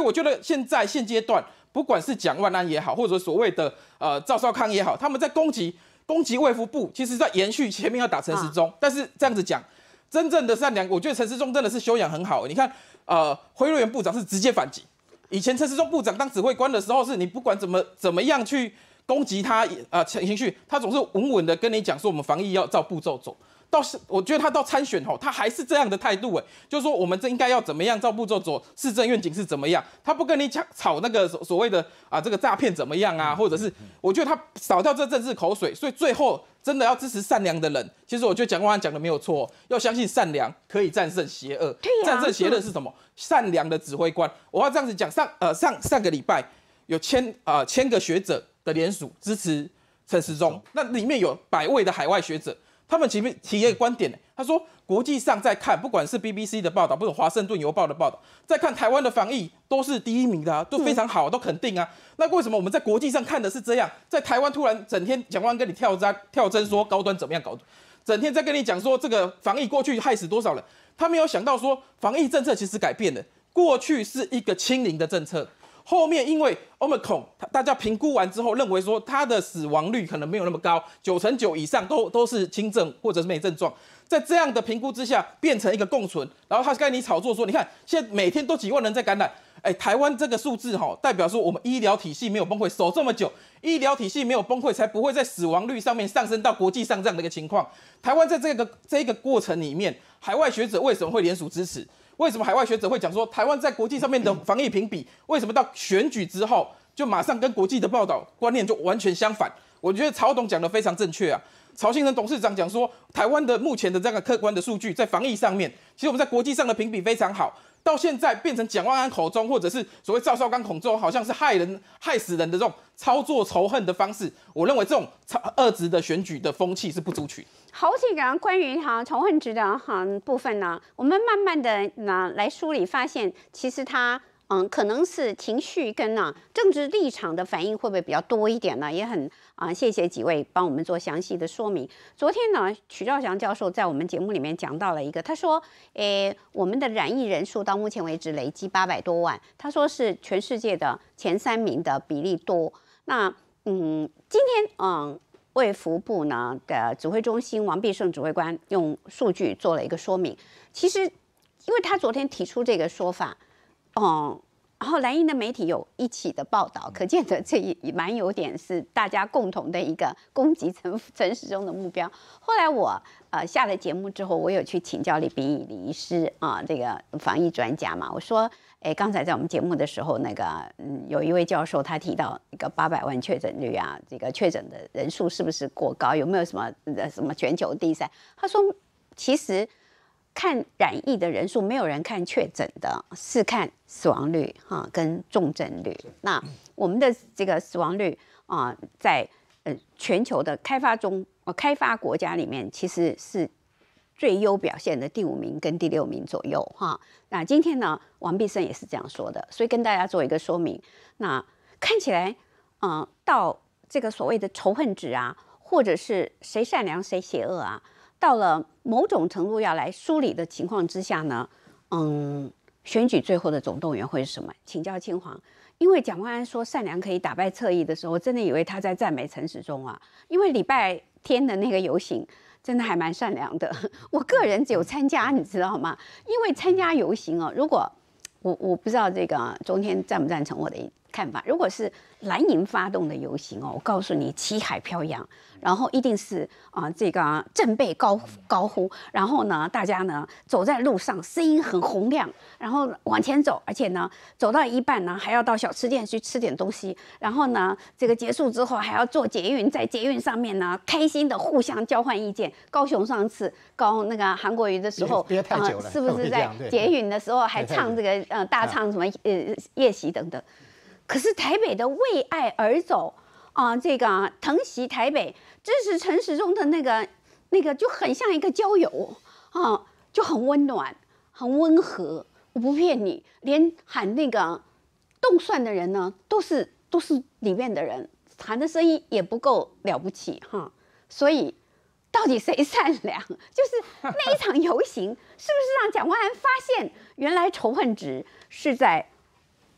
我觉得现在现阶段，不管是蒋万安也好，或者所谓的呃赵少康也好，他们在攻击攻击卫福部，其实在延续前面要打陈时中。但是这样子讲，真正的善良，我觉得陈时中真的是修养很好。你看，呃，辉瑞园部长是直接反击。以前陈时中部长当指挥官的时候，是你不管怎么怎么样去攻击他陈，情绪，他总是稳稳的跟你讲说，我们防疫要照步骤走。到是我觉得他到参选吼，他还是这样的态度哎，就是说我们这应该要怎么样，照步骤走，市政愿景是怎么样，他不跟你讲，炒那个所所谓的啊这个诈骗怎么样啊，或者是我觉得他少掉这政治口水，所以最后真的要支持善良的人。其实我觉得蒋万安讲的没有错，要相信善良可以战胜邪恶，战胜邪恶是什么？善良的指挥官。我要这样子讲，上呃上上个礼拜有千啊千个学者的联署支持陈时中，那里面有百位的海外学者。他们前面提一个观点，他说国际上在看，不管是 BBC 的报道，不是华盛顿邮报的报道，在看台湾的防疫都是第一名的，都非常好，都肯定啊。那为什么我们在国际上看的是这样，在台湾突然整天讲完跟你跳针跳针说高端怎么样搞，整天在跟你讲说这个防疫过去害死多少人，他没有想到说防疫政策其实改变了，过去是一个清零的政策。后面因为 Omicron，大家评估完之后认为说它的死亡率可能没有那么高，九成九以上都都是轻症或者是没症状。在这样的评估之下，变成一个共存。然后他跟你炒作说，你看现在每天都几万人在感染，哎，台湾这个数字哈，代表说我们医疗体系没有崩溃，守这么久，医疗体系没有崩溃，才不会在死亡率上面上升到国际上这样的一个情况。台湾在这个这一个过程里面，海外学者为什么会联署支持？为什么海外学者会讲说台湾在国际上面的防疫评比？为什么到选举之后就马上跟国际的报道观念就完全相反？我觉得曹董讲的非常正确啊。曹先仁董事长讲说，台湾的目前的这个客观的数据在防疫上面，其实我们在国际上的评比非常好。到现在变成蒋万安口中，或者是所谓赵少刚口中，好像是害人、害死人的这种操作仇恨的方式，我认为这种操恶的选举的风气是不足取。好几个关于哈仇恨值的哈部分呢，我们慢慢的呢来梳理，发现其实他。嗯，可能是情绪跟啊政治立场的反应会不会比较多一点呢？也很啊，谢谢几位帮我们做详细的说明。昨天呢，曲兆祥教授在我们节目里面讲到了一个，他说，诶，我们的染疫人数到目前为止累积八百多万，他说是全世界的前三名的比例多。那嗯，今天嗯，卫福部呢的指挥中心王必胜指挥官用数据做了一个说明。其实，因为他昨天提出这个说法。哦，然后莱茵的媒体有一起的报道，可见得这也蛮有点是大家共同的一个攻击城城市中的目标。后来我呃下了节目之后，我有去请教李炳义李医师啊，这个防疫专家嘛。我说，哎，刚才在我们节目的时候，那个嗯，有一位教授他提到一个八百万确诊率啊，这个确诊的人数是不是过高？有没有什么呃什么全球第三？他说，其实。看染疫的人数，没有人看确诊的，是看死亡率哈跟重症率。那我们的这个死亡率啊，在呃全球的开发中，呃开发国家里面，其实是最优表现的第五名跟第六名左右哈。那今天呢，王必胜也是这样说的，所以跟大家做一个说明。那看起来啊，到这个所谓的仇恨值啊，或者是谁善良谁邪恶啊。到了某种程度要来梳理的情况之下呢，嗯，选举最后的总动员会是什么？请教青黄，因为蒋万安说善良可以打败侧翼的时候，我真的以为他在赞美陈时中啊，因为礼拜天的那个游行真的还蛮善良的。我个人只有参加，你知道吗？因为参加游行哦，如果我我不知道这个中天赞不赞成我的意。看法，如果是蓝营发动的游行哦，我告诉你，旗海飘扬，然后一定是啊，这个振臂高高呼，然后呢，大家呢走在路上，声音很洪亮，然后往前走，而且呢，走到一半呢，还要到小吃店去吃点东西，然后呢，这个结束之后还要坐捷运，在捷运上面呢，开心的互相交换意见。高雄上次高那个韩国瑜的时候，啊、是不是 在捷运的时候还 唱这个呃大唱什么呃夜袭等等。可是台北的为爱而走啊，这个疼惜台北支持陈时中的那个那个就很像一个交友啊，就很温暖，很温和。我不骗你，连喊那个动蒜的人呢，都是都是里面的人，喊的声音也不够了不起哈。所以到底谁善良？就是那一场游行，是不是让蒋万安发现原来仇恨值是在？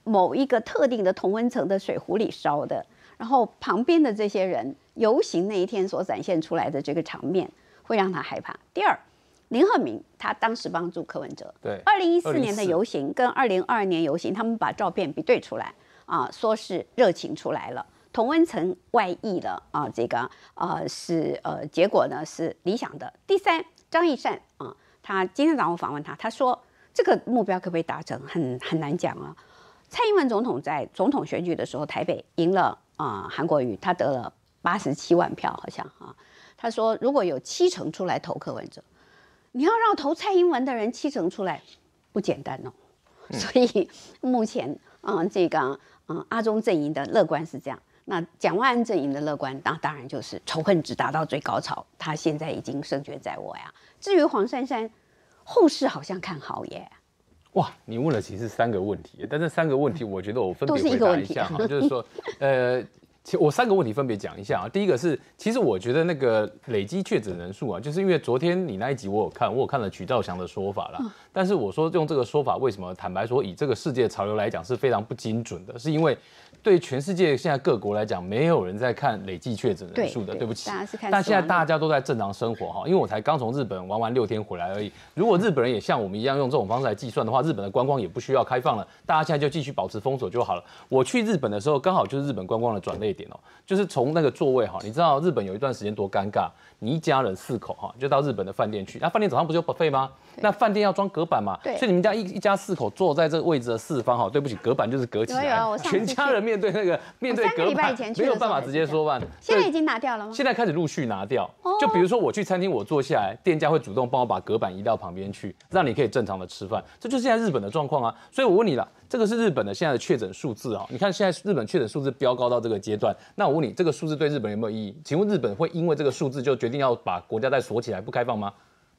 某一个特定的同温层的水壶里烧的，然后旁边的这些人游行那一天所展现出来的这个场面，会让他害怕。第二，林鹤明他当时帮助柯文哲，对，二零一四年的游行跟二零二二年游行，他们把照片比对出来，啊，说是热情出来了，同温层外溢了啊，这个呃是呃结果呢是理想的。第三，张义善啊，他今天早上我访问他，他说这个目标可不可以达成，很很难讲啊。蔡英文总统在总统选举的时候，台北赢了啊，韩国瑜他得了八十七万票，好像啊。他说，如果有七成出来投柯文哲，你要让投蔡英文的人七成出来，不简单哦。所以目前啊，这个啊阿中阵营的乐观是这样。那蒋万安阵营的乐观，那当然就是仇恨值达到最高潮，他现在已经胜券在握呀。至于黄珊珊，后市好像看好耶。哇，你问了其实三个问题，但这三个问题，我觉得我分别回答一下哈，就是说，呃。其我三个问题分别讲一下啊。第一个是，其实我觉得那个累积确诊人数啊，就是因为昨天你那一集我有看，我有看了曲兆祥的说法了。但是我说用这个说法，为什么？坦白说，以这个世界潮流来讲是非常不精准的，是因为对全世界现在各国来讲，没有人在看累计确诊人数的。对不起，但现在大家都在正常生活哈，因为我才刚从日本玩完六天回来而已。如果日本人也像我们一样用这种方式来计算的话，日本的观光也不需要开放了，大家现在就继续保持封锁就好了。我去日本的时候，刚好就是日本观光的转类。点哦，就是从那个座位哈，你知道日本有一段时间多尴尬，你一家人四口哈，就到日本的饭店去，那饭店早上不是有 buffet 吗？那饭店要装隔板嘛，所以你们家一一家四口坐在这个位置的四方哈，对不起，隔板就是隔起来。有有，全家人面对那个面对隔，板，没有办法直接说吧。现在已经拿掉了吗？现在开始陆续拿掉。就比如说我去餐厅，我坐下来，店家会主动帮我把隔板移到旁边去，让你可以正常的吃饭。这就是现在日本的状况啊。所以我问你了。这个是日本的现在的确诊数字啊，你看现在日本确诊数字飙高到这个阶段，那我问你，这个数字对日本有没有意义？请问日本会因为这个数字就决定要把国家再锁起来不开放吗？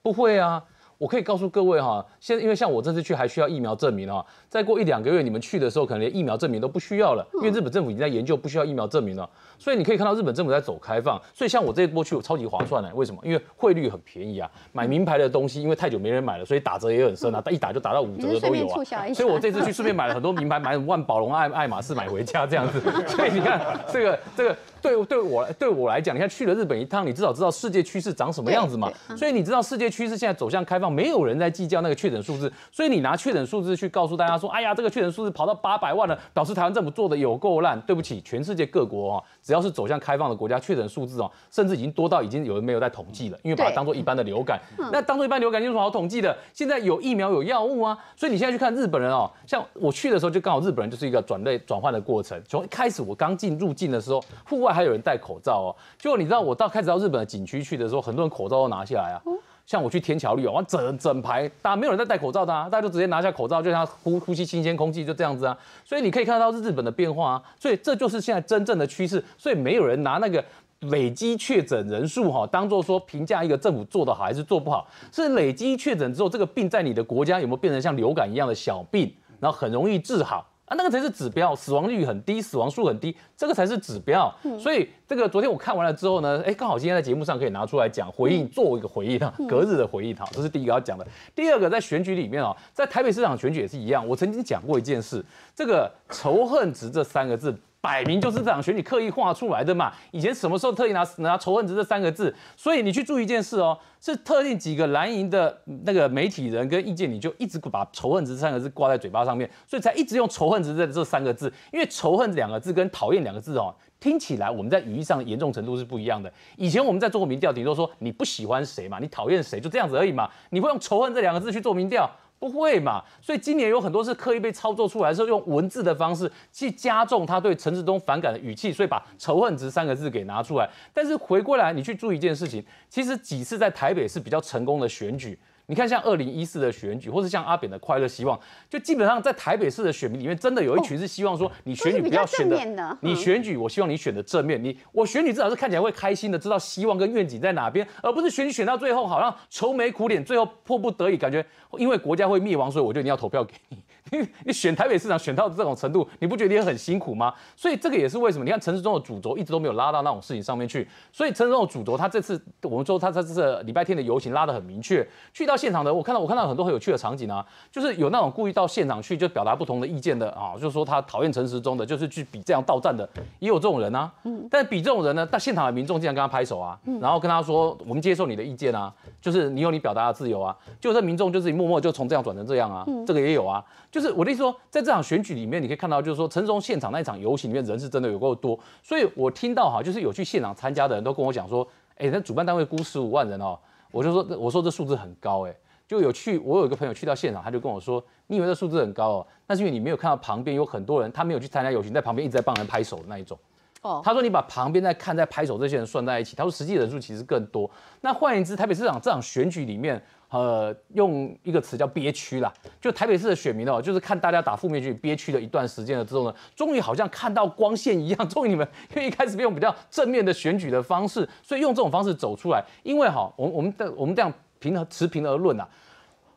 不会啊。我可以告诉各位哈，现在因为像我这次去还需要疫苗证明啊，再过一两个月你们去的时候可能连疫苗证明都不需要了，因为日本政府已经在研究不需要疫苗证明了。所以你可以看到日本政府在走开放，所以像我这一波去我超级划算的，为什么？因为汇率很便宜啊，买名牌的东西因为太久没人买了，所以打折也很深啊，一打就打到五折都有啊。所以我这次去顺便买了很多名牌，买万宝龙、爱爱马仕买回家这样子。所以你看这个这个。对对我对我来讲，你看去了日本一趟，你至少知道世界趋势长什么样子嘛。所以你知道世界趋势现在走向开放，没有人在计较那个确诊数字。所以你拿确诊数字去告诉大家说：“哎呀，这个确诊数字跑到八百万了，表示台湾政府做的有够烂。”对不起，全世界各国啊，只要是走向开放的国家，确诊数字哦，甚至已经多到已经有人没有在统计了，因为把它当做一般的流感。那当做一般流感有什么好统计的？现在有疫苗有药物啊。所以你现在去看日本人哦，像我去的时候就刚好日本人就是一个转类转换的过程。从一开始我刚进入境的时候，户外。还有人戴口罩哦，就你知道，我到开始到日本的景区去的时候，很多人口罩都拿下来啊。像我去天桥立啊，完整整排，大家没有人在戴口罩的啊，大家都直接拿下口罩，就像呼呼吸新鲜空气，就这样子啊。所以你可以看到日本的变化啊，所以这就是现在真正的趋势。所以没有人拿那个累积确诊人数哈，当做说评价一个政府做的好还是做不好，是累积确诊之后，这个病在你的国家有没有变成像流感一样的小病，然后很容易治好。那个才是指标，死亡率很低，死亡数很低，这个才是指标。所以这个昨天我看完了之后呢，哎，刚好今天在节目上可以拿出来讲，回应，做一个回应哈，隔日的回应哈，这是第一个要讲的。第二个，在选举里面哦，在台北市长选举也是一样，我曾经讲过一件事，这个仇恨值这三个字。摆明就是场学你刻意画出来的嘛！以前什么时候特意拿拿仇恨值这三个字？所以你去注意一件事哦，是特定几个蓝营的那个媒体人跟意见，你就一直把仇恨值三个字挂在嘴巴上面，所以才一直用仇恨值这这三个字。因为仇恨两个字跟讨厌两个字哦，听起来我们在语义上严重程度是不一样的。以前我们在做民调，顶多说你不喜欢谁嘛，你讨厌谁，就这样子而已嘛。你会用仇恨这两个字去做民调？不会嘛？所以今年有很多是刻意被操作出来，候，用文字的方式去加重他对陈志东反感的语气，所以把仇恨值三个字给拿出来。但是回过来，你去注意一件事情，其实几次在台北是比较成功的选举。你看，像二零一四的选举，或者像阿扁的快乐希望，就基本上在台北市的选民里面，真的有一群是希望说，你选举不要选的，你选举我希望你选的正面，你我选举至少是看起来会开心的，知道希望跟愿景在哪边，而不是选举选到最后，好像愁眉苦脸，最后迫不得已，感觉因为国家会灭亡，所以我就一定要投票给你。你选台北市长选到这种程度，你不觉得也很辛苦吗？所以这个也是为什么你看陈时中的主轴一直都没有拉到那种事情上面去。所以陈时中的主轴，他这次我们说他在这礼拜天的游行拉得很明确。去到现场的，我看到我看到很多很有趣的场景啊，就是有那种故意到现场去就表达不同的意见的啊，就是说他讨厌陈时中的，就是去比这样到站的，也有这种人啊。嗯。但是比这种人呢，但现场的民众竟然跟他拍手啊，然后跟他说我们接受你的意见啊，就是你有你表达的自由啊。就是民众就是默默就从这样转成这样啊，这个也有啊，就。是我的意思说，在这场选举里面，你可以看到，就是说，陈松现场那一场游行里面人是真的有够多，所以我听到哈，就是有去现场参加的人都跟我讲说，哎，那主办单位估十五万人哦，我就说，我说这数字很高哎，就有去，我有一个朋友去到现场，他就跟我说，你以为这数字很高哦，那是因为你没有看到旁边有很多人，他没有去参加游行，在旁边一直在帮人拍手的那一种，哦，他说你把旁边在看在拍手这些人算在一起，他说实际人数其实更多。那换言之，台北市长这场选举里面。呃，用一个词叫憋屈啦，就台北市的选民哦，就是看大家打负面剧，憋屈了一段时间了之后呢，终于好像看到光线一样，终于你们因为一开始用比较正面的选举的方式，所以用这种方式走出来，因为哈，我们我们的我们这样平持平而论啊，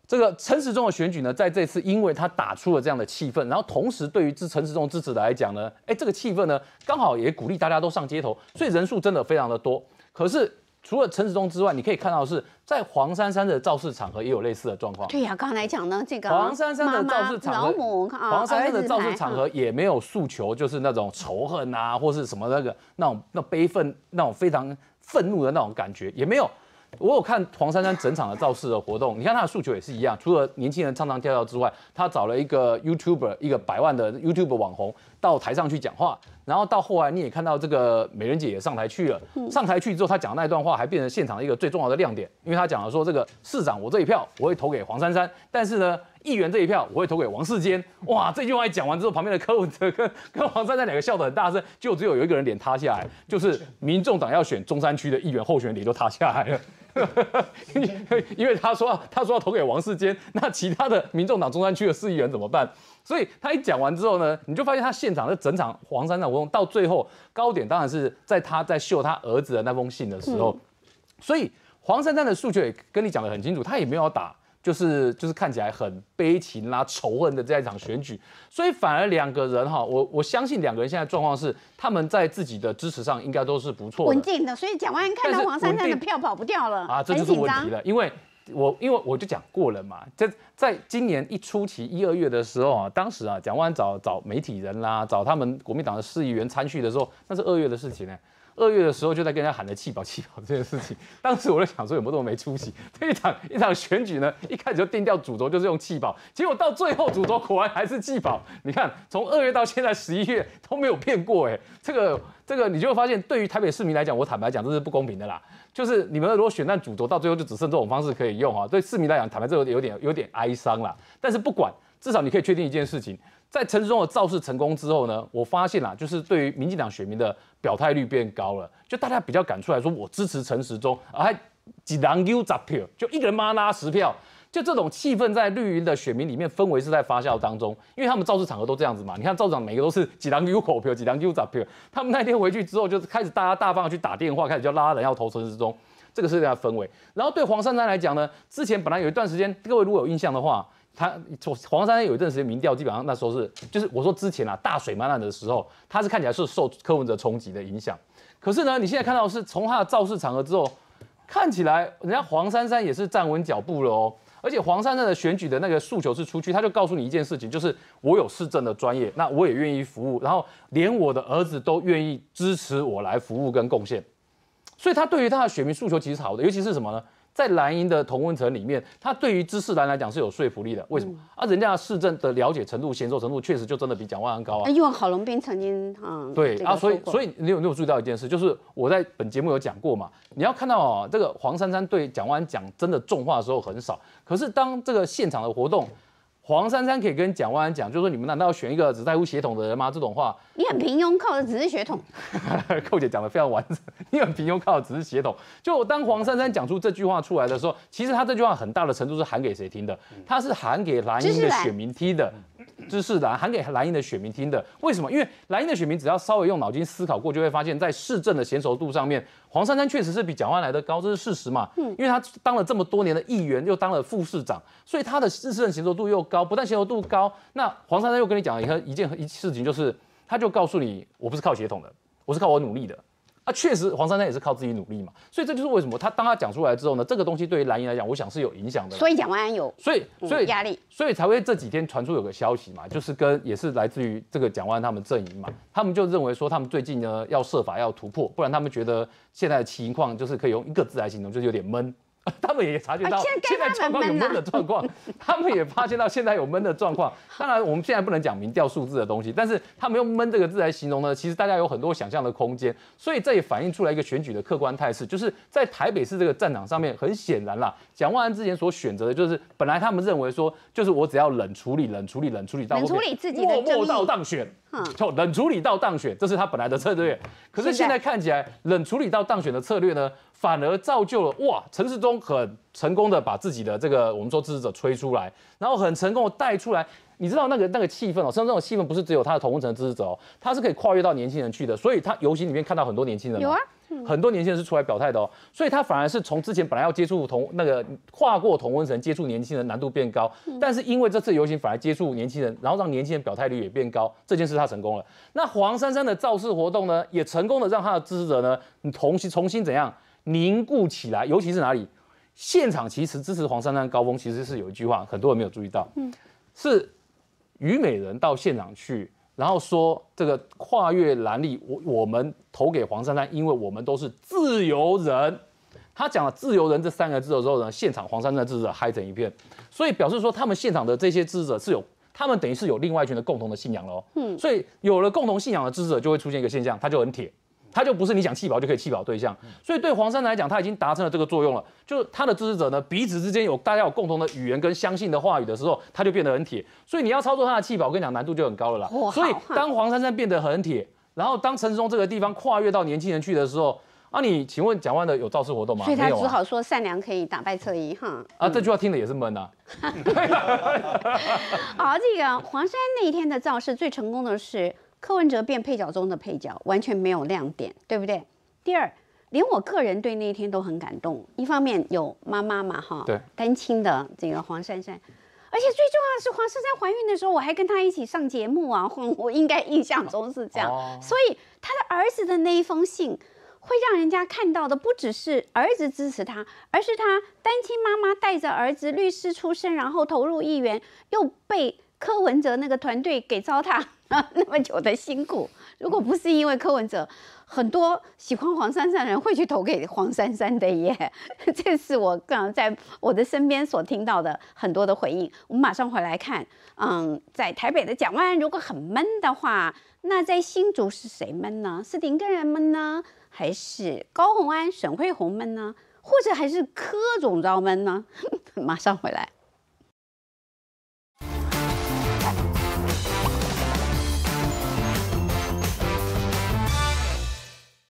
这个陈时中的选举呢，在这次因为他打出了这样的气氛，然后同时对于支持陈时中支持的来讲呢，哎，这个气氛呢，刚好也鼓励大家都上街头，所以人数真的非常的多，可是。除了陈子忠之外，你可以看到是在黄珊珊的造势场合也有类似的状况。对呀，刚才讲的这个黄珊珊的造势场合，黄珊珊的造势场合也没有诉求，就是那种仇恨啊，或是什么那个那种那悲愤、那种非常愤怒的那种感觉也没有。我有看黄珊珊整场的造势的活动，你看她的诉求也是一样，除了年轻人唱唱跳跳之外，她找了一个 YouTuber，一个百万的 y o u t u b e 网红。到台上去讲话，然后到后来你也看到这个美人姐也上台去了。上台去之后，她讲那一段话还变成现场一个最重要的亮点，因为她讲了说这个市长我这一票我会投给黄珊珊，但是呢议员这一票我会投给王世坚。哇，这句话讲完之后，旁边的柯文哲跟跟黄珊珊两个笑得很大声，就只有有一个人脸塌下来，就是民众党要选中山区的议员候选人都塌下来了。因为他说他说要投给王世坚，那其他的民众党中山区的市议员怎么办？所以他一讲完之后呢，你就发现他现场的整场黄山站活动到最后高点当然是在他在秀他儿子的那封信的时候，所以黄珊珊的数据也跟你讲得很清楚，他也没有打。就是就是看起来很悲情啦、仇恨的这一场选举，所以反而两个人哈，我我相信两个人现在状况是，他们在自己的支持上应该都是不错的，稳定的。所以蒋万安看到黄珊珊的票跑不掉了啊，这就是问题了。因为，我因为我就讲过了嘛，在在今年一初期一二月的时候啊，当时啊，蒋万安找找媒体人啦，找他们国民党的市议员参叙的时候，那是二月的事情呢。二月的时候就在跟人家喊着弃保弃保这件事情，当时我就想说有没有这么没出息？这一场一场选举呢，一开始就定掉主轴就是用弃保，结果到最后主轴果然还是弃保。你看从二月到现在十一月都没有变过哎，这个这个你就发现对于台北市民来讲，我坦白讲这是不公平的啦。就是你们如果选战主轴到最后就只剩这种方式可以用啊，对市民来讲坦白这有点有点哀伤啦。但是不管。至少你可以确定一件事情，在陈时中造势成功之后呢，我发现啦，就是对于民进党选民的表态率变高了，就大家比较敢出来说，我支持陈时中，还几张 U 扎票，就一个人妈拉十票，就这种气氛在绿营的选民里面氛围是在发酵当中，因为他们造势场合都这样子嘛，你看造场每个都是几张 U 口票，几张 U 扎票，他们那天回去之后，就是开始大家大方的去打电话，开始就拉人要投陈时中，这个是大家氛围。然后对黄珊珊来讲呢，之前本来有一段时间，各位如果有印象的话。他从黄珊珊有一段时间民调，基本上那时候是，就是我说之前啊，大水漫滥的时候，他是看起来是受柯文哲冲击的影响。可是呢，你现在看到是从他的造势场合之后，看起来人家黄珊珊也是站稳脚步了哦。而且黄珊珊的选举的那个诉求是出去，他就告诉你一件事情，就是我有市政的专业，那我也愿意服务，然后连我的儿子都愿意支持我来服务跟贡献。所以他对于他的选民诉求其实好的，尤其是什么呢？在蓝营的同温层里面，他对于芝士蓝来讲是有说服力的。为什么？啊，人家市政的了解程度、显受程度，确实就真的比蒋万安高啊。因为郝龙斌曾经，嗯，对啊，所以所以你有你有注意到一件事，就是我在本节目有讲过嘛，你要看到啊，这个黄珊珊对蒋万安讲真的重话的时候很少，可是当这个现场的活动。黄珊珊可以跟蒋万安讲，就是说你们难道要选一个只在乎血统的人吗？这种话，你很平庸，靠的只是血统。寇姐讲的非常完整，你很平庸，靠的只是血统。就当黄珊珊讲出这句话出来的时候，其实他这句话很大的程度是喊给谁听的？他是喊给蓝营的选民听的。知识蓝，喊给蓝营的选民听的。为什么？因为蓝营的选民只要稍微用脑筋思考过，就会发现，在市政的娴熟度上面，黄珊珊确实是比蒋万来的高，这是事实嘛？嗯，因为他当了这么多年的议员，又当了副市长，所以他的市政娴熟度又高。不但娴熟度高，那黄珊珊又跟你讲了一件一事情，就是他就告诉你，我不是靠血统的，我是靠我努力的。那确实，黄珊珊也是靠自己努力嘛，所以这就是为什么他当他讲出来之后呢，这个东西对于蓝营来讲，我想是有影响的。所以蒋万安有，所以所以压力，所以才会这几天传出有个消息嘛，就是跟也是来自于这个蒋万安他们阵营嘛，他们就认为说他们最近呢要设法要突破，不然他们觉得现在的情况就是可以用一个字来形容，就是有点闷。他们也察觉到现在状况有闷的状况，他们也发现到现在有闷的状况。当然，我们现在不能讲民调数字的东西，但是他们用“闷”这个字来形容呢，其实大家有很多想象的空间。所以这也反映出来一个选举的客观态势，就是在台北市这个战场上面，很显然啦，蒋万安之前所选择的就是，本来他们认为说，就是我只要冷处理、冷处理、冷处理到冷处理自己的默到当选，就冷处理到当选，这是他本来的策略。可是现在看起来，冷处理到当选的策略呢？反而造就了哇，陈世忠很成功的把自己的这个我们说支持者吹出来，然后很成功的带出来，你知道那个那个气氛哦，像这种气氛不是只有他的同温层支持者哦，他是可以跨越到年轻人去的，所以他游行里面看到很多年轻人，有啊，很多年轻人是出来表态的哦，所以他反而是从之前本来要接触同那个跨过同温层接触年轻人难度变高，但是因为这次游行反而接触年轻人，然后让年轻人表态率也变高，这件事他成功了。那黄珊珊的造势活动呢，也成功的让他的支持者呢，重新重新怎样？凝固起来，尤其是哪里？现场其实支持黄珊珊，高峰其实是有一句话，很多人没有注意到，嗯，是虞美人到现场去，然后说这个跨越蓝绿，我我们投给黄珊珊，因为我们都是自由人。他讲了“自由人”这三个字的时候呢，现场黄珊珊支持者嗨成一片，所以表示说他们现场的这些支持者是有，他们等于是有另外一群的共同的信仰喽，嗯，所以有了共同信仰的支持者就会出现一个现象，他就很铁。他就不是你想弃保就可以弃保对象，所以对黄珊来讲，他已经达成了这个作用了。就是他的支持者呢，彼此之间有大家有共同的语言跟相信的话语的时候，他就变得很铁。所以你要操作他的气保，我跟你讲难度就很高了啦。所以当黄珊珊变得很铁，然后当陈松这个地方跨越到年轻人去的时候，啊，你请问蒋万的有造势活动吗？所以他只好说善良可以打败车衣哈。啊，这句话听的也是闷啊。好，这个黄山那一天的造势最成功的是。柯文哲变配角中的配角，完全没有亮点，对不对？第二，连我个人对那一天都很感动。一方面有妈妈嘛，哈，对，单亲的这个黄珊珊，而且最重要的是黄珊珊怀孕的时候，我还跟她一起上节目啊。我 我应该印象中是这样。所以她的儿子的那一封信，会让人家看到的不只是儿子支持她，而是她单亲妈妈带着儿子，律师出身，然后投入议员，又被柯文哲那个团队给糟蹋。啊，那么久的辛苦，如果不是因为柯文哲，很多喜欢黄珊珊的人会去投给黄珊珊的耶。这是我刚在我的身边所听到的很多的回应。我们马上回来看，嗯，在台北的蒋万安如果很闷的话，那在新竹是谁闷呢？是林根人闷呢，还是高红安、沈慧红闷呢？或者还是柯总道闷呢？马上回来。